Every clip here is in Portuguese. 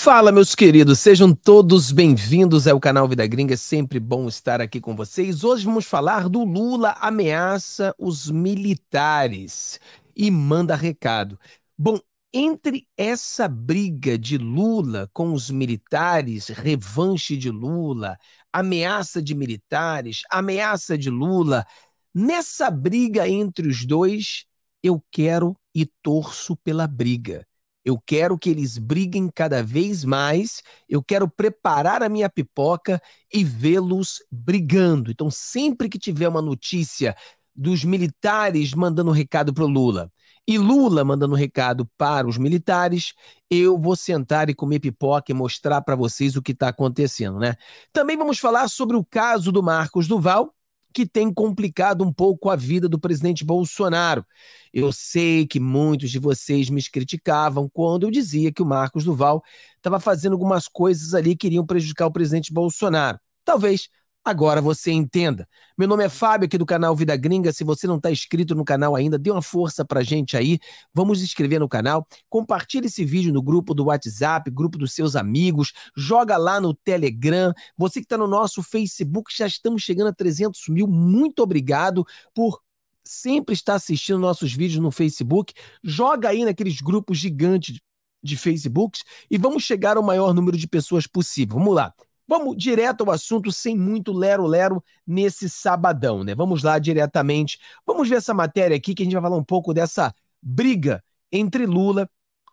Fala, meus queridos, sejam todos bem-vindos ao canal Vida Gringa. É sempre bom estar aqui com vocês. Hoje vamos falar do Lula ameaça os militares e manda recado. Bom, entre essa briga de Lula com os militares, revanche de Lula, ameaça de militares, ameaça de Lula, nessa briga entre os dois, eu quero e torço pela briga. Eu quero que eles briguem cada vez mais, eu quero preparar a minha pipoca e vê-los brigando. Então, sempre que tiver uma notícia dos militares mandando recado para o Lula e Lula mandando recado para os militares, eu vou sentar e comer pipoca e mostrar para vocês o que está acontecendo, né? Também vamos falar sobre o caso do Marcos Duval, que tem complicado um pouco a vida do presidente Bolsonaro. Eu sei que muitos de vocês me criticavam quando eu dizia que o Marcos Duval estava fazendo algumas coisas ali que iriam prejudicar o presidente Bolsonaro. Talvez agora você entenda. Meu nome é Fábio, aqui do canal Vida Gringa. Se você não está inscrito no canal ainda, dê uma força a gente aí. Vamos inscrever no canal. Compartilhe esse vídeo no grupo do WhatsApp, grupo dos seus amigos. Joga lá no Telegram. Você que está no nosso Facebook, já estamos chegando a 300 mil. Muito obrigado por sempre estar assistindo nossos vídeos no Facebook. Joga aí naqueles grupos gigantes de Facebooks e vamos chegar ao maior número de pessoas possível. Vamos lá. Vamos direto ao assunto, sem muito lero-lero nesse sabadão, né? Vamos lá diretamente. Vamos ver essa matéria aqui que a gente vai falar um pouco dessa briga entre Lula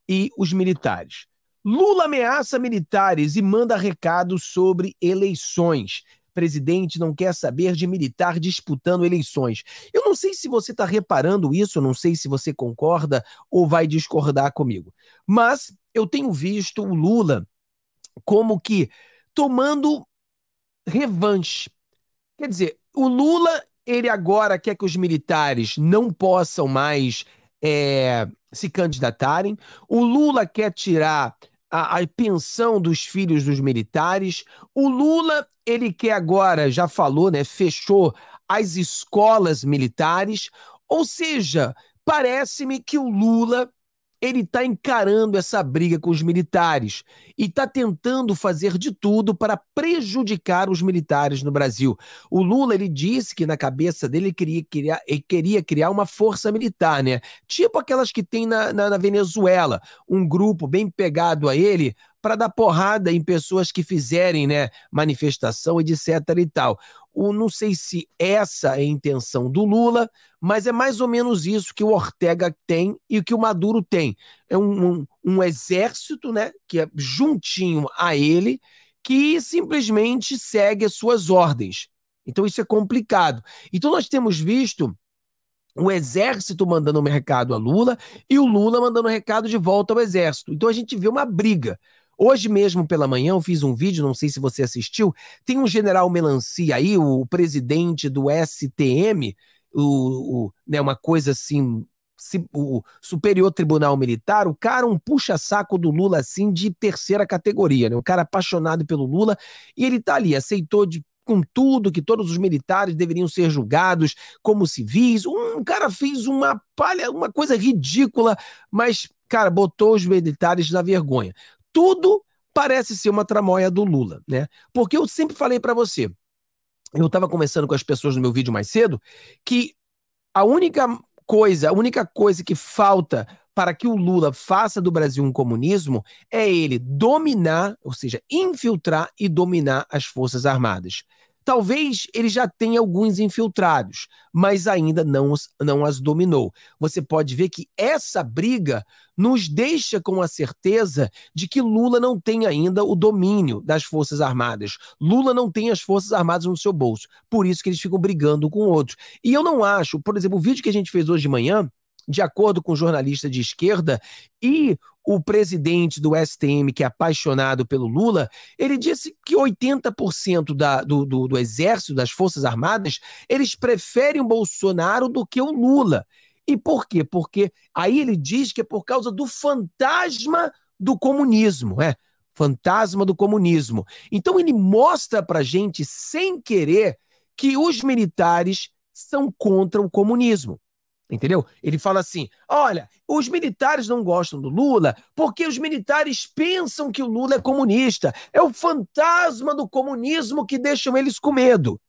e os militares. Lula ameaça militares e manda recado sobre eleições presidente não quer saber de militar disputando eleições. Eu não sei se você está reparando isso, não sei se você concorda ou vai discordar comigo, mas eu tenho visto o Lula como que tomando revanche. Quer dizer, o Lula, ele agora quer que os militares não possam mais é, se candidatarem. O Lula quer tirar a, a, pensão dos filhos dos militares. O Lula, ele quer agora, já falou, né, fechou as escolas militares. Ou seja, parece-me que o Lula ele está encarando essa briga com os militares e está tentando fazer de tudo para prejudicar os militares no Brasil. O Lula ele disse que na cabeça dele queria criar, queria criar uma força militar, né? Tipo aquelas que tem na, na, na Venezuela, um grupo bem pegado a ele para dar porrada em pessoas que fizerem né, manifestação, etc. e tal. O, não sei se essa é a intenção do Lula, mas é mais ou menos isso que o Ortega tem e que o Maduro tem. É um, um, um exército né, que é juntinho a ele que simplesmente segue as suas ordens. Então isso é complicado. Então nós temos visto o exército mandando um recado a Lula e o Lula mandando um recado de volta ao exército. Então a gente vê uma briga. Hoje mesmo pela manhã eu fiz um vídeo, não sei se você assistiu, tem um general Melancia aí, o presidente do STM, o, o né, uma coisa assim, o Superior Tribunal Militar, o cara um puxa-saco do Lula assim de terceira categoria, né? Um cara apaixonado pelo Lula e ele tá ali, aceitou de com tudo que todos os militares deveriam ser julgados como civis. Um cara fez uma palha, uma coisa ridícula, mas cara, botou os militares na vergonha tudo parece ser uma tramóia do Lula, né? Porque eu sempre falei para você, eu estava conversando com as pessoas no meu vídeo mais cedo, que a única coisa, a única coisa que falta para que o Lula faça do Brasil um comunismo é ele dominar, ou seja, infiltrar e dominar as Forças Armadas. Talvez ele já tenha alguns infiltrados, mas ainda não, não as dominou. Você pode ver que essa briga nos deixa com a certeza de que Lula não tem ainda o domínio das Forças Armadas. Lula não tem as Forças Armadas no seu bolso. Por isso que eles ficam brigando com outros. E eu não acho, por exemplo, o vídeo que a gente fez hoje de manhã, de acordo com um jornalista de esquerda, e o presidente do STM, que é apaixonado pelo Lula, ele disse que 80% da, do, do, do exército, das Forças Armadas, eles preferem o Bolsonaro do que o Lula. E por quê? Porque aí ele diz que é por causa do fantasma do comunismo, é. Fantasma do comunismo. Então ele mostra pra gente, sem querer, que os militares são contra o comunismo. Entendeu? Ele fala assim: olha, os militares não gostam do Lula porque os militares pensam que o Lula é comunista. É o fantasma do comunismo que deixam eles com medo.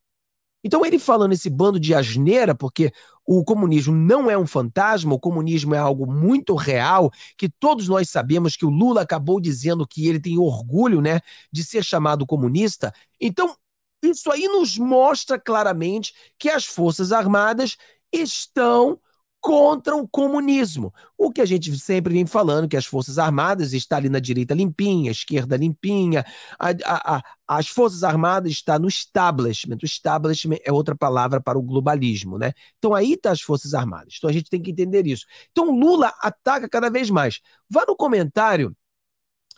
Então, ele falando esse bando de asneira, porque o comunismo não é um fantasma, o comunismo é algo muito real, que todos nós sabemos que o Lula acabou dizendo que ele tem orgulho né, de ser chamado comunista. Então, isso aí nos mostra claramente que as Forças Armadas estão contra o comunismo. O que a gente sempre vem falando, que as Forças Armadas está ali na direita limpinha, esquerda limpinha, a, a, a, as Forças Armadas está no establishment. O establishment é outra palavra para o globalismo, né? Então aí está as Forças Armadas. Então a gente tem que entender isso. Então Lula ataca cada vez mais. Vá no comentário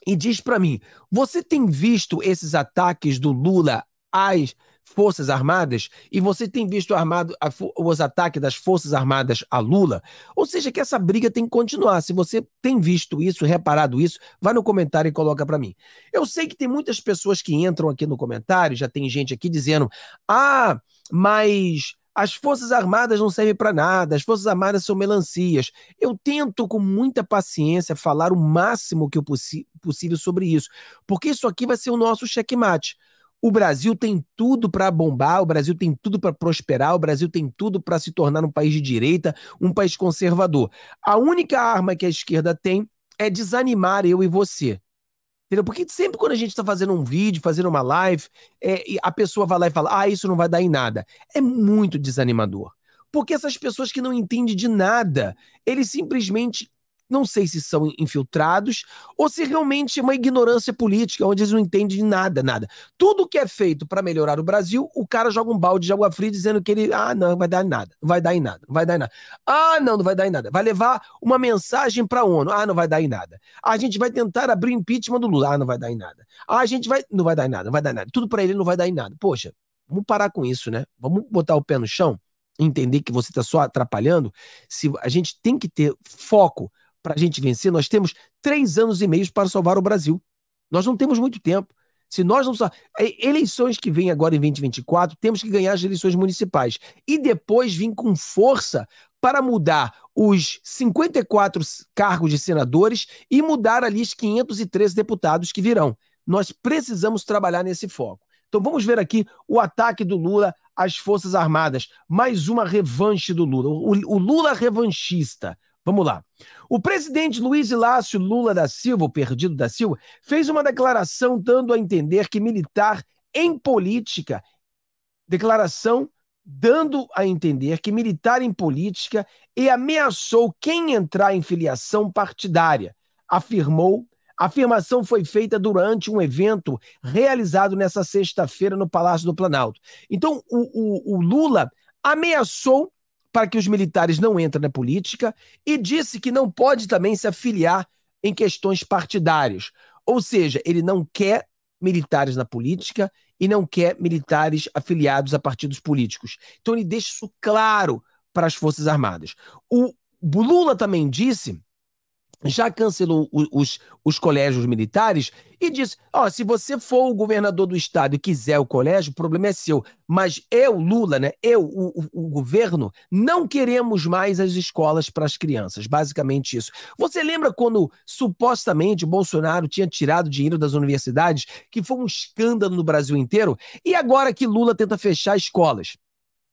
e diz para mim, você tem visto esses ataques do Lula às Forças Armadas, e você tem visto armado a, os ataques das Forças Armadas a Lula, ou seja, que essa briga tem que continuar. Se você tem visto isso, reparado isso, vá no comentário e coloca para mim. Eu sei que tem muitas pessoas que entram aqui no comentário, já tem gente aqui dizendo: ah, mas as Forças Armadas não servem para nada, as Forças Armadas são melancias. Eu tento com muita paciência falar o máximo que eu possi possível sobre isso, porque isso aqui vai ser o nosso checkmate. O Brasil tem tudo para bombar, o Brasil tem tudo para prosperar, o Brasil tem tudo para se tornar um país de direita, um país conservador. A única arma que a esquerda tem é desanimar eu e você. Entendeu? Porque sempre quando a gente está fazendo um vídeo, fazendo uma live, é, a pessoa vai lá e fala: ah, isso não vai dar em nada. É muito desanimador. Porque essas pessoas que não entendem de nada, eles simplesmente não sei se são infiltrados ou se realmente é uma ignorância política, onde eles não entendem nada, nada. Tudo que é feito para melhorar o Brasil, o cara joga um balde de água fria dizendo que ele, ah, não, vai dar em nada, não vai dar em nada, não vai dar em nada. Ah, não, não vai dar em nada. Vai levar uma mensagem para a ONU, ah, não vai dar em nada. Ah, a gente vai tentar abrir impeachment do Lula, ah, não vai dar em nada. Ah, a gente vai, não vai dar em nada, não vai dar em nada. Tudo para ele não vai dar em nada. Poxa, vamos parar com isso, né? Vamos botar o pé no chão entender que você está só atrapalhando, se a gente tem que ter foco para a gente vencer, nós temos três anos e meio para salvar o Brasil. Nós não temos muito tempo. Se nós não é, eleições que vêm agora em 2024, temos que ganhar as eleições municipais e depois vir com força para mudar os 54 cargos de senadores e mudar ali os 513 deputados que virão. Nós precisamos trabalhar nesse foco. Então vamos ver aqui o ataque do Lula às Forças Armadas. Mais uma revanche do Lula. o Lula revanchista. Vamos lá. O presidente Luiz Ilácio Lula da Silva, o perdido da Silva, fez uma declaração dando a entender que militar em política, declaração dando a entender que militar em política e ameaçou quem entrar em filiação partidária, afirmou a afirmação foi feita durante um evento realizado nessa sexta-feira no Palácio do Planalto. Então, o, o, o Lula ameaçou para que os militares não entrem na política e disse que não pode também se afiliar em questões partidárias. Ou seja, ele não quer militares na política e não quer militares afiliados a partidos políticos. Então ele deixa isso claro para as Forças Armadas. O Lula também disse já cancelou os, os, colégios militares e disse: ó, oh, se você for o governador do estado e quiser o colégio, o problema é seu. Mas eu, Lula, né? Eu, o, o governo, não queremos mais as escolas para as crianças. Basicamente isso. Você lembra quando supostamente Bolsonaro tinha tirado dinheiro das universidades, que foi um escândalo no Brasil inteiro? E agora que Lula tenta fechar escolas?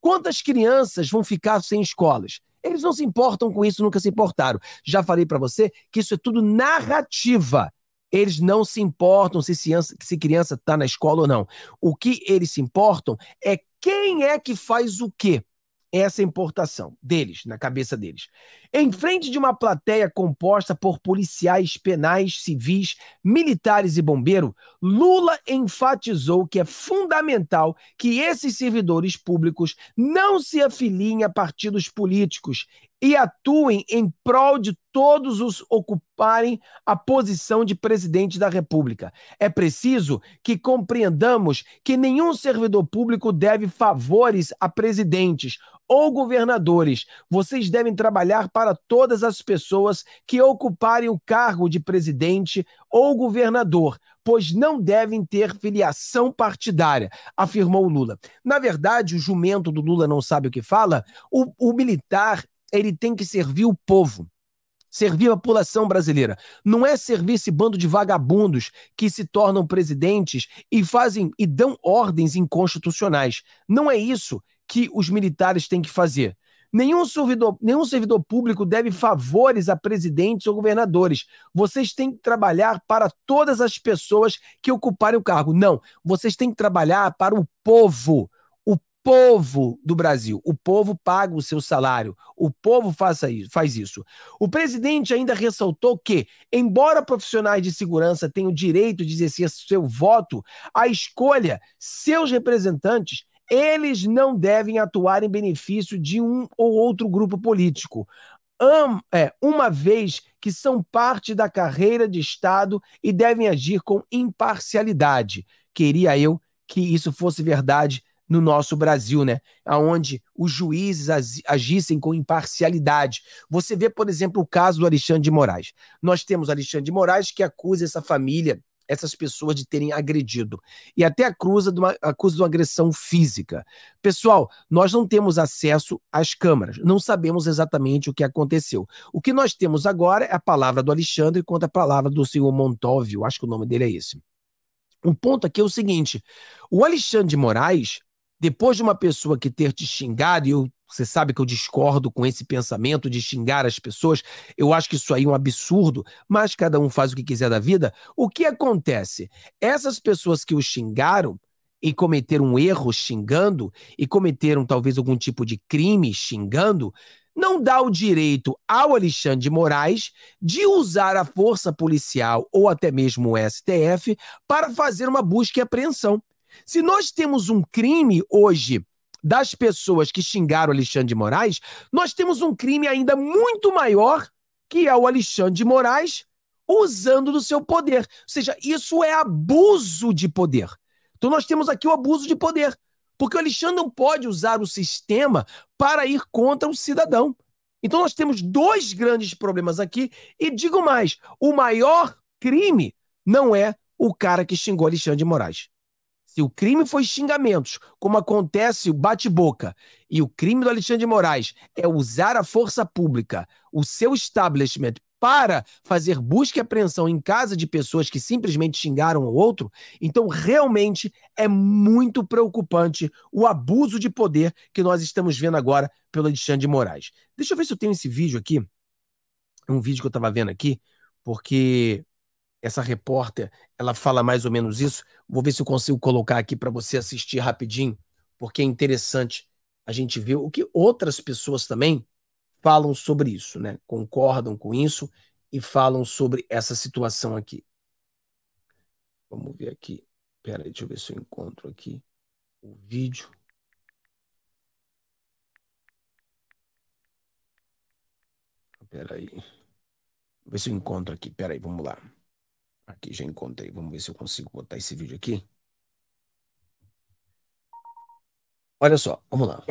Quantas crianças vão ficar sem escolas? Eles não se importam com isso, nunca se importaram. Já falei para você que isso é tudo narrativa. Eles não se importam se, se criança está na escola ou não. O que eles se importam é quem é que faz o quê essa importação deles, na cabeça deles. Em frente de uma plateia composta por policiais, penais, civis, militares e bombeiro, Lula enfatizou que é fundamental que esses servidores públicos não se afiliem a partidos políticos e atuem em prol de todos os ocuparem a posição de presidente da República. É preciso que compreendamos que nenhum servidor público deve favores a presidentes ou governadores. Vocês devem trabalhar para todas as pessoas que ocuparem o cargo de presidente ou governador, pois não devem ter filiação partidária, afirmou Lula. Na verdade, o jumento do Lula não sabe o que fala, o, o militar ele tem que servir o povo, servir a população brasileira. Não é servir esse bando de vagabundos que se tornam presidentes e fazem e dão ordens inconstitucionais. Não é isso que os militares têm que fazer. Nenhum servidor, nenhum servidor público deve favores a presidentes ou governadores. Vocês têm que trabalhar para todas as pessoas que ocuparem o cargo. Não, vocês têm que trabalhar para o povo povo do Brasil. O povo paga o seu salário. O povo faça isso, faz isso. O presidente ainda ressaltou que, embora profissionais de segurança tenham o direito de exercer seu voto, a escolha, seus representantes, eles não devem atuar em benefício de um ou outro grupo político. é, uma vez que são parte da carreira de Estado e devem agir com imparcialidade. Queria eu que isso fosse verdade no nosso Brasil, né? Onde os juízes agissem com imparcialidade. Você vê, por exemplo, o caso do Alexandre de Moraes. Nós temos Alexandre de Moraes que acusa essa família, essas pessoas de terem agredido. E até acusa de uma, acusa de uma agressão física. Pessoal, nós não temos acesso às câmaras, não sabemos exatamente o que aconteceu. O que nós temos agora é a palavra do Alexandre contra a palavra do senhor Montóvio, acho que o nome dele é esse. Um ponto aqui é o seguinte: o Alexandre de Moraes depois de uma pessoa que ter te xingado, e eu, você sabe que eu discordo com esse pensamento de xingar as pessoas, eu acho que isso aí é um absurdo, mas cada um faz o que quiser da vida. O que acontece? Essas pessoas que o xingaram e cometeram um erro xingando, e cometeram talvez algum tipo de crime xingando, não dá o direito ao Alexandre de Moraes de usar a força policial ou até mesmo o STF para fazer uma busca e apreensão. Se nós temos um crime hoje das pessoas que xingaram Alexandre de Moraes, nós temos um crime ainda muito maior, que é o Alexandre de Moraes usando do seu poder. Ou seja, isso é abuso de poder. Então nós temos aqui o abuso de poder. Porque o Alexandre não pode usar o sistema para ir contra o um cidadão. Então nós temos dois grandes problemas aqui. E digo mais: o maior crime não é o cara que xingou Alexandre de Moraes. Se o crime foi xingamentos, como acontece o bate-boca, e o crime do Alexandre de Moraes é usar a força pública, o seu establishment, para fazer busca e apreensão em casa de pessoas que simplesmente xingaram o outro, então realmente é muito preocupante o abuso de poder que nós estamos vendo agora pelo Alexandre de Moraes. Deixa eu ver se eu tenho esse vídeo aqui. Um vídeo que eu estava vendo aqui, porque essa repórter, ela fala mais ou menos isso. Vou ver se eu consigo colocar aqui para você assistir rapidinho, porque é interessante a gente ver o que outras pessoas também falam sobre isso, né? Concordam com isso e falam sobre essa situação aqui. Vamos ver aqui. Pera aí, deixa eu ver se eu encontro aqui o vídeo. Pera aí. Vou ver se eu encontro aqui. Pera aí, vamos lá. Aqui, já encontrei. Vamos ver se eu consigo botar esse vídeo aqui. Olha só, vamos lá.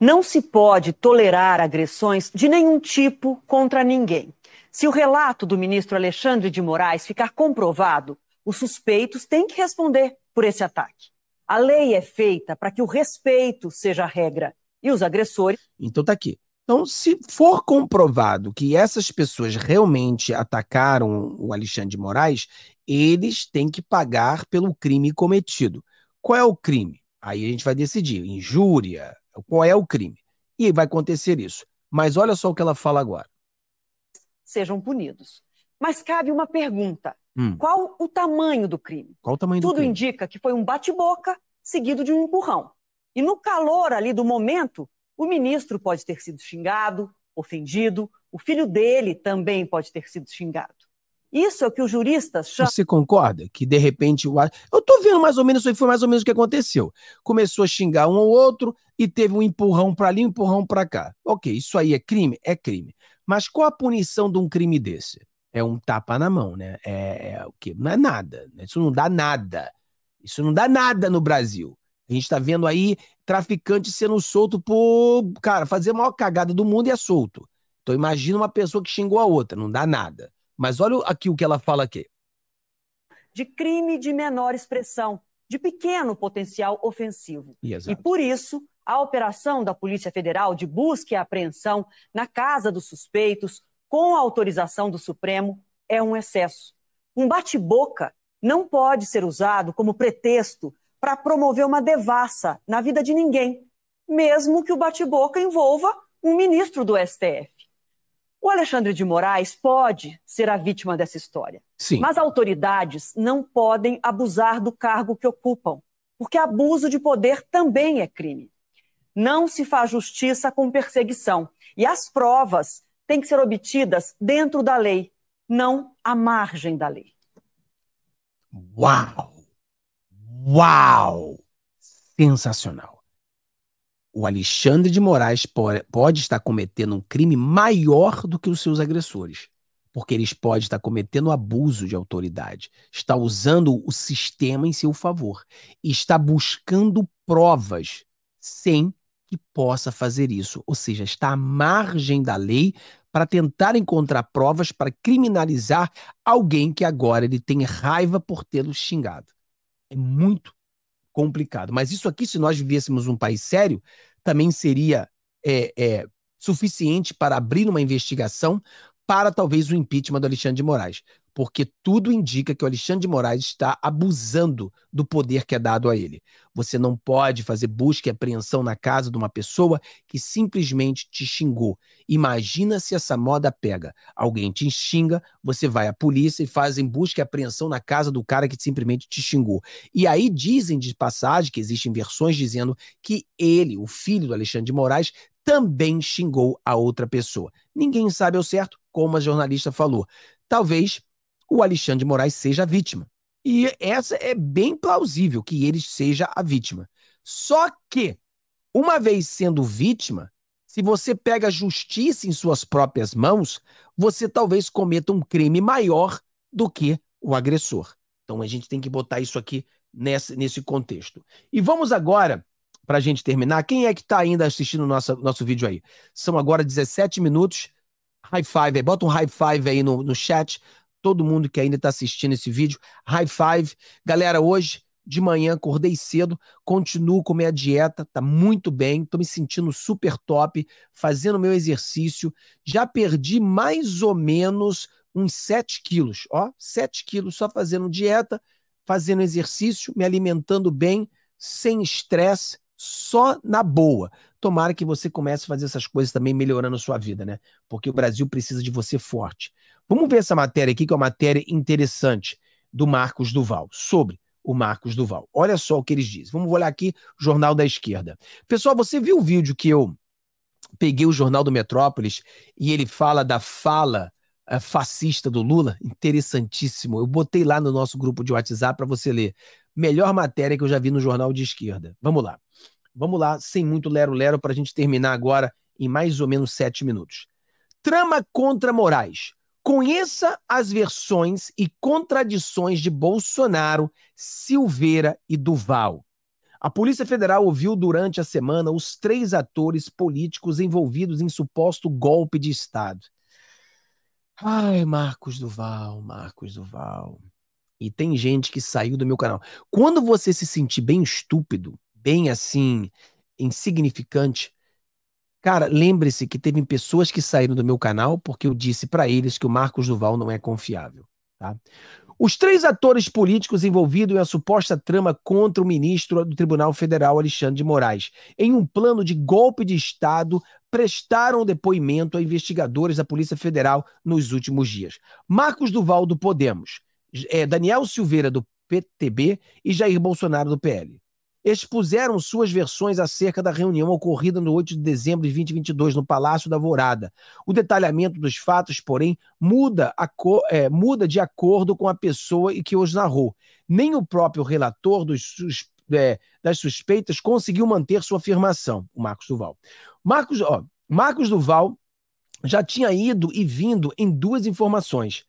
Não se pode tolerar agressões de nenhum tipo contra ninguém. Se o relato do ministro Alexandre de Moraes ficar comprovado, os suspeitos têm que responder por esse ataque. A lei é feita para que o respeito seja a regra e os agressores. Então tá aqui. Então, se for comprovado que essas pessoas realmente atacaram o Alexandre de Moraes, eles têm que pagar pelo crime cometido. Qual é o crime? Aí a gente vai decidir. Injúria, qual é o crime? E vai acontecer isso. Mas olha só o que ela fala agora. Sejam punidos. Mas cabe uma pergunta: hum. qual o tamanho do crime? Qual o tamanho Tudo do crime? indica que foi um bate-boca seguido de um empurrão. E no calor ali do momento, o ministro pode ter sido xingado, ofendido, o filho dele também pode ter sido xingado. Isso é o que os juristas chamam. Você concorda que de repente o. Eu tô vendo mais ou menos isso aí, foi mais ou menos o que aconteceu. Começou a xingar um ou outro e teve um empurrão para ali, um empurrão para cá. Ok, isso aí é crime? É crime. Mas qual a punição de um crime desse? É um tapa na mão, né? É, é o quê? Não é nada. Né? Isso não dá nada. Isso não dá nada no Brasil. A gente está vendo aí traficante sendo solto por, cara, fazer a maior cagada do mundo e é solto. Então imagina uma pessoa que xingou a outra, não dá nada. Mas olha aqui o que ela fala aqui. De crime de menor expressão, de pequeno potencial ofensivo. Exato. E por isso, a operação da Polícia Federal de busca e apreensão na casa dos suspeitos, com autorização do Supremo, é um excesso. Um bate-boca não pode ser usado como pretexto para promover uma devassa na vida de ninguém, mesmo que o bate-boca envolva um ministro do STF. O Alexandre de Moraes pode ser a vítima dessa história. Sim. Mas autoridades não podem abusar do cargo que ocupam, porque abuso de poder também é crime. Não se faz justiça com perseguição. E as provas têm que ser obtidas dentro da lei, não à margem da lei. Uau! Uau! Sensacional. O Alexandre de Moraes pode estar cometendo um crime maior do que os seus agressores, porque eles podem estar cometendo abuso de autoridade, está usando o sistema em seu favor, está buscando provas sem que possa fazer isso, ou seja, está à margem da lei para tentar encontrar provas para criminalizar alguém que agora ele tem raiva por tê-lo xingado. É muito complicado. Mas isso aqui, se nós vivêssemos um país sério, também seria é, é, suficiente para abrir uma investigação para talvez o impeachment do Alexandre de Moraes porque tudo indica que o Alexandre de Moraes está abusando do poder que é dado a ele. Você não pode fazer busca e apreensão na casa de uma pessoa que simplesmente te xingou. Imagina se essa moda pega. Alguém te xinga, você vai à polícia e fazem busca e apreensão na casa do cara que simplesmente te xingou. E aí dizem de passagem que existem versões dizendo que ele, o filho do Alexandre de Moraes, também xingou a outra pessoa. Ninguém sabe ao certo, como a jornalista falou. Talvez o Alexandre de Moraes seja a vítima. E essa é bem plausível que ele seja a vítima. Só que, uma vez sendo vítima, se você pega a justiça em suas próprias mãos, você talvez cometa um crime maior do que o agressor. Então a gente tem que botar isso aqui nesse, nesse contexto. E vamos agora, para a gente terminar, quem é que está ainda assistindo nosso, nosso vídeo aí? São agora 17 minutos. High five aí, bota um high five aí no, no chat todo mundo que ainda está assistindo esse vídeo. High five. Galera, hoje de manhã, acordei cedo, continuo com minha dieta, tá muito bem, tô me sentindo super top, fazendo meu exercício. Já perdi mais ou menos uns 7 quilos, ó, 7 quilos só fazendo dieta, fazendo exercício, me alimentando bem, sem estresse, só na boa. Tomara que você comece a fazer essas coisas também melhorando a sua vida, né? Porque o hum. Brasil precisa de você forte. Vamos ver essa matéria aqui, que é uma matéria interessante do Marcos Duval, sobre o Marcos Duval. Olha só o que eles dizem. Vamos olhar aqui, Jornal da Esquerda. Pessoal, você viu o vídeo que eu peguei o Jornal do Metrópolis e ele fala da fala eh, fascista do Lula? Interessantíssimo. Eu botei lá no nosso grupo de WhatsApp para você ler. Melhor matéria que eu já vi no jornal de esquerda. Vamos lá. Vamos lá, sem muito lero-lero, para a gente terminar agora em mais ou menos sete minutos. Trama contra Moraes. Conheça as versões e contradições de Bolsonaro, Silveira e Duval. A Polícia Federal ouviu durante a semana os três atores políticos envolvidos em suposto golpe de Estado. Ai, Marcos Duval, Marcos Duval. E tem gente que saiu do meu canal. Quando você se sentir bem estúpido, bem assim insignificante, cara, lembre-se que teve pessoas que saíram do meu canal porque eu disse para eles que o Marcos Duval não é confiável, tá? Os três atores políticos envolvidos em a suposta trama contra o ministro do Tribunal Federal Alexandre de Moraes, em um plano de golpe de Estado, prestaram depoimento a investigadores da Polícia Federal nos últimos dias. Marcos Duval do Podemos, é, Daniel Silveira do PTB e Jair Bolsonaro do PL expuseram suas versões acerca da reunião ocorrida no 8 de dezembro de 2022 no Palácio da Vorada. O detalhamento dos fatos, porém, muda, co... é, muda de acordo com a pessoa e que os narrou. Nem o próprio relator sus... é, das suspeitas conseguiu manter sua afirmação, o Marcos Duval. Marcos, ó, Marcos Duval já tinha ido e vindo em duas informações.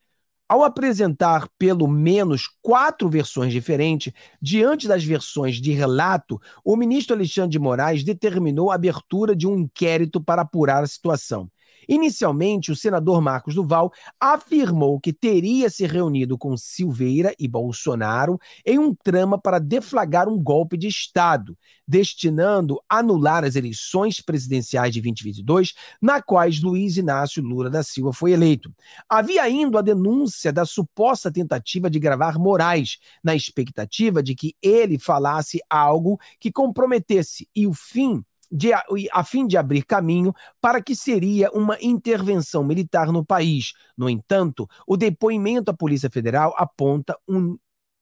Ao apresentar pelo menos quatro versões diferentes, diante das versões de relato, o ministro Alexandre de Moraes determinou a abertura de um inquérito para apurar a situação. Inicialmente, o senador Marcos Duval afirmou que teria se reunido com Silveira e Bolsonaro em um trama para deflagrar um golpe de Estado, destinando a anular as eleições presidenciais de 2022, na quais Luiz Inácio Lula da Silva foi eleito. Havia ainda a denúncia da suposta tentativa de gravar Moraes, na expectativa de que ele falasse algo que comprometesse, e o fim de, a fim de abrir caminho para que seria uma intervenção militar no país. No entanto, o depoimento à Polícia Federal aponta um,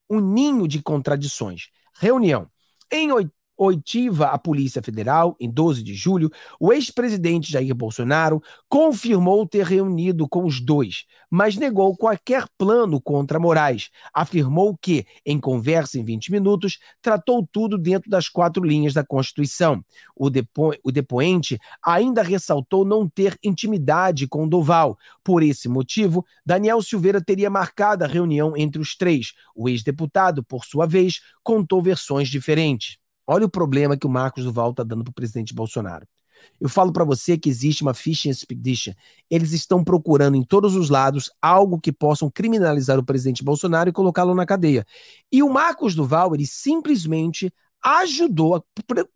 um ninho de contradições. Reunião. Em oitiva à Polícia Federal, em 12 de julho, o ex-presidente Jair Bolsonaro confirmou ter reunido com os dois, mas negou qualquer plano contra Moraes. Afirmou que, em conversa em 20 minutos, tratou tudo dentro das quatro linhas da Constituição. O, depo o depoente ainda ressaltou não ter intimidade com Doval. Por esse motivo, Daniel Silveira teria marcado a reunião entre os três. O ex-deputado, por sua vez, contou versões diferentes. Olha o problema que o Marcos Duval está dando para o presidente Bolsonaro. Eu falo para você que existe uma fishing expedition. Eles estão procurando em todos os lados algo que possam criminalizar o presidente Bolsonaro e colocá-lo na cadeia. E o Marcos Duval, ele simplesmente ajudou a,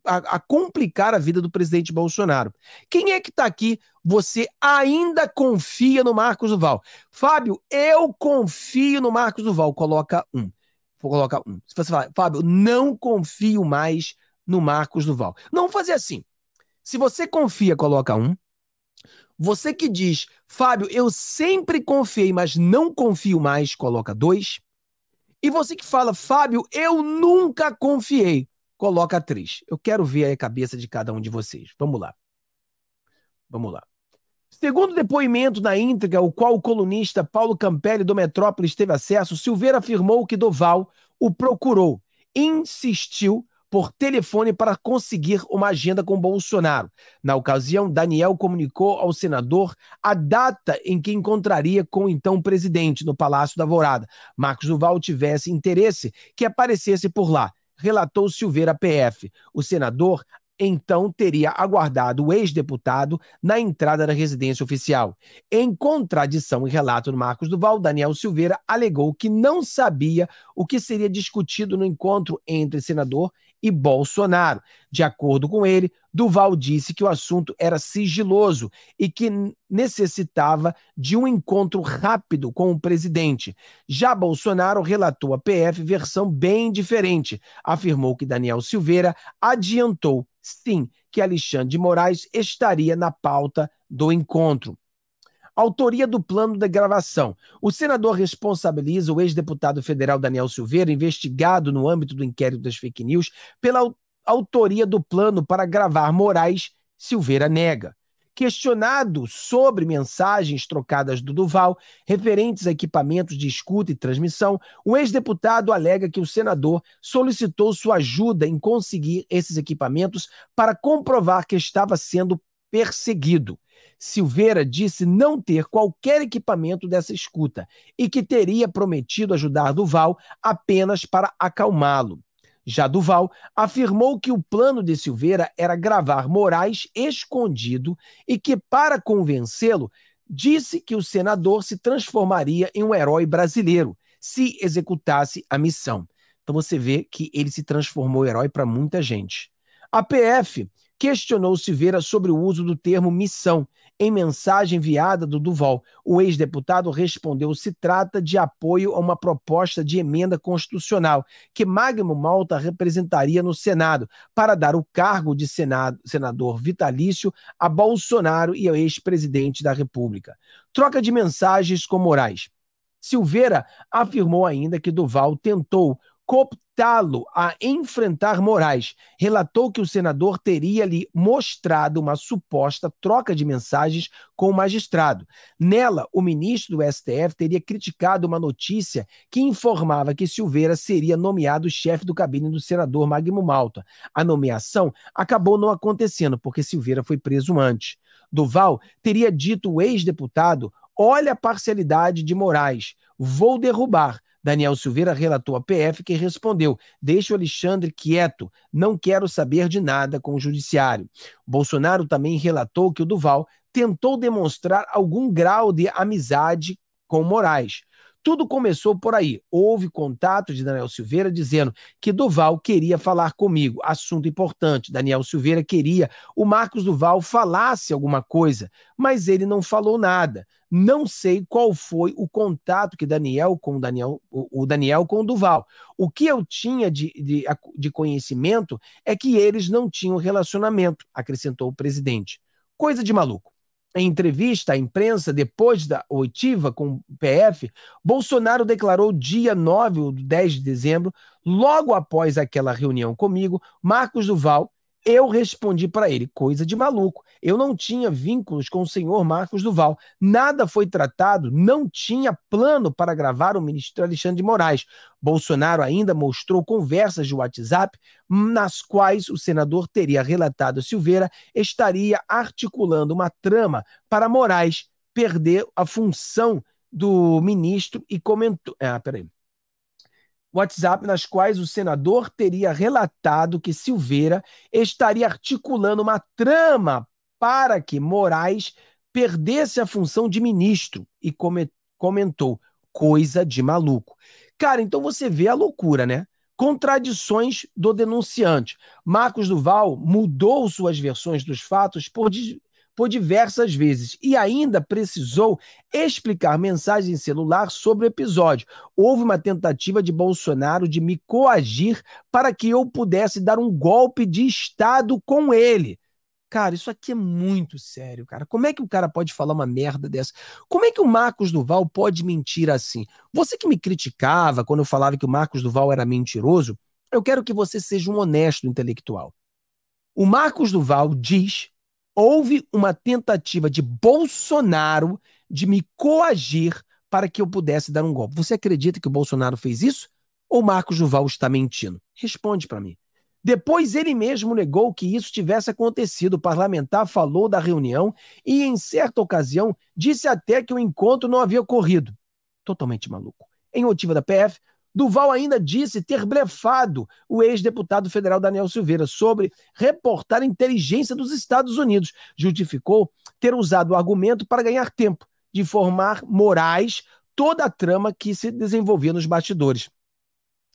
a, a complicar a vida do presidente Bolsonaro. Quem é que está aqui? Você ainda confia no Marcos Duval? Fábio, eu confio no Marcos Duval. Coloca um. Vou colocar um. Se você falar, Fábio, não confio mais no Marcos Duval. Não fazer assim. Se você confia, coloca um. Você que diz, Fábio, eu sempre confiei, mas não confio mais, coloca dois. E você que fala, Fábio, eu nunca confiei, coloca três. Eu quero ver a cabeça de cada um de vocês. Vamos lá. Vamos lá. Segundo depoimento na íntegra, o qual o colunista Paulo Campelli do Metrópolis teve acesso, Silveira afirmou que Doval o procurou, insistiu por telefone para conseguir uma agenda com Bolsonaro. Na ocasião, Daniel comunicou ao senador a data em que encontraria com o então presidente no Palácio da Alvorada. Marcos Duval tivesse interesse que aparecesse por lá relatou Silveira PF. O senador então teria aguardado o ex-deputado na entrada da residência oficial. Em contradição e relato do Marcos Duval, Daniel Silveira alegou que não sabia o que seria discutido no encontro entre senador e Bolsonaro. De acordo com ele, Duval disse que o assunto era sigiloso e que necessitava de um encontro rápido com o presidente. Já Bolsonaro relatou a PF versão bem diferente. Afirmou que Daniel Silveira adiantou sim, que Alexandre de Moraes estaria na pauta do encontro. Autoria do plano de gravação. O senador responsabiliza o ex-deputado federal Daniel Silveira, investigado no âmbito do inquérito das fake news, pela autoria do plano para gravar Moraes, Silveira nega. Questionado sobre mensagens trocadas do Duval referentes a equipamentos de escuta e transmissão, o ex-deputado alega que o senador solicitou sua ajuda em conseguir esses equipamentos para comprovar que estava sendo perseguido. Silveira disse não ter qualquer equipamento dessa escuta e que teria prometido ajudar Duval apenas para acalmá-lo. Já Duval afirmou que o plano de Silveira era gravar Moraes escondido e que, para convencê-lo, disse que o senador se transformaria em um herói brasileiro se executasse a missão. Então você vê que ele se transformou herói para muita gente. A PF questionou Silveira sobre o uso do termo missão em mensagem enviada do Duval. O ex-deputado respondeu: se trata de apoio a uma proposta de emenda constitucional que Magno Malta representaria no Senado para dar o cargo de senado, senador vitalício a Bolsonaro e ao ex-presidente da República. Troca de mensagens com Moraes. Silveira afirmou ainda que Duval tentou cooptá-lo a enfrentar Moraes. Relatou que o senador teria lhe mostrado uma suposta troca de mensagens com o magistrado. Nela, o ministro do STF teria criticado uma notícia que informava que Silveira seria nomeado chefe do cabine do senador Magno Malta. A nomeação acabou não acontecendo, porque Silveira foi preso antes. Duval teria dito o ex-deputado olha a parcialidade de Moraes, vou derrubar, Daniel Silveira relatou à PF que respondeu: Deixe o Alexandre quieto, não quero saber de nada com o judiciário. Bolsonaro também relatou que o Duval tentou demonstrar algum grau de amizade com Moraes, tudo começou por aí. Houve contato de Daniel Silveira dizendo que Duval queria falar comigo. Assunto importante. Daniel Silveira queria o Marcos Duval falasse alguma coisa, mas ele não falou nada. Não sei qual foi o contato que Daniel com Daniel, o Daniel com o Duval. O que eu tinha de, de, de conhecimento é que eles não tinham relacionamento, acrescentou o presidente. Coisa de maluco. Em entrevista à imprensa, depois da oitiva com o PF, Bolsonaro declarou dia 9 ou 10 de dezembro, logo após aquela reunião comigo, Marcos Duval eu respondi para ele, coisa de maluco. Eu não tinha vínculos com o senhor Marcos Duval. Nada foi tratado, não tinha plano para gravar o ministro Alexandre de Moraes. Bolsonaro ainda mostrou conversas de WhatsApp nas quais o senador teria relatado a Silveira estaria articulando uma trama para Moraes perder a função do ministro e comentou. Ah, peraí. WhatsApp nas quais o senador teria relatado que Silveira estaria articulando uma trama para que Moraes perdesse a função de ministro e comentou coisa de maluco. Cara, então você vê a loucura, né? Contradições do denunciante. Marcos Duval mudou suas versões dos fatos por por diversas vezes e ainda precisou explicar mensagem celular sobre o episódio. Houve uma tentativa de Bolsonaro de me coagir para que eu pudesse dar um golpe de Estado com ele. Cara, isso aqui é muito sério, cara. Como é que o cara pode falar uma merda dessa? Como é que o Marcos Duval pode mentir assim? Você que me criticava quando eu falava que o Marcos Duval era mentiroso, eu quero que você seja um honesto intelectual. O Marcos Duval diz houve uma tentativa de Bolsonaro de me coagir para que eu pudesse dar um golpe. Você acredita que o Bolsonaro fez isso? Ou Marco Duval está mentindo? Responde para mim. Depois ele mesmo negou que isso tivesse acontecido. O parlamentar falou da reunião e, em certa ocasião, disse até que o encontro não havia ocorrido. Totalmente maluco. Em otiva da PF, Duval ainda disse ter blefado o ex-deputado federal Daniel Silveira sobre reportar inteligência dos Estados Unidos. Justificou ter usado o argumento para ganhar tempo de formar morais toda a trama que se desenvolvia nos bastidores.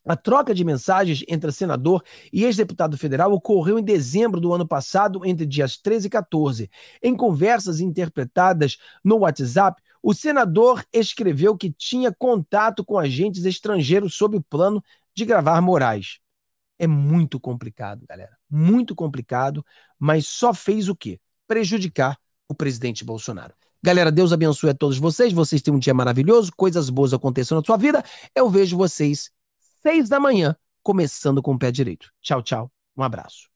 A troca de mensagens entre senador e ex-deputado federal ocorreu em dezembro do ano passado, entre dias 13 e 14. Em conversas interpretadas no WhatsApp, o senador escreveu que tinha contato com agentes estrangeiros sob o plano de gravar Moraes. É muito complicado, galera. Muito complicado, mas só fez o quê? Prejudicar o presidente Bolsonaro. Galera, Deus abençoe a todos vocês. Vocês têm um dia maravilhoso, coisas boas aconteçam na sua vida. Eu vejo vocês seis da manhã, começando com o pé direito. Tchau, tchau. Um abraço.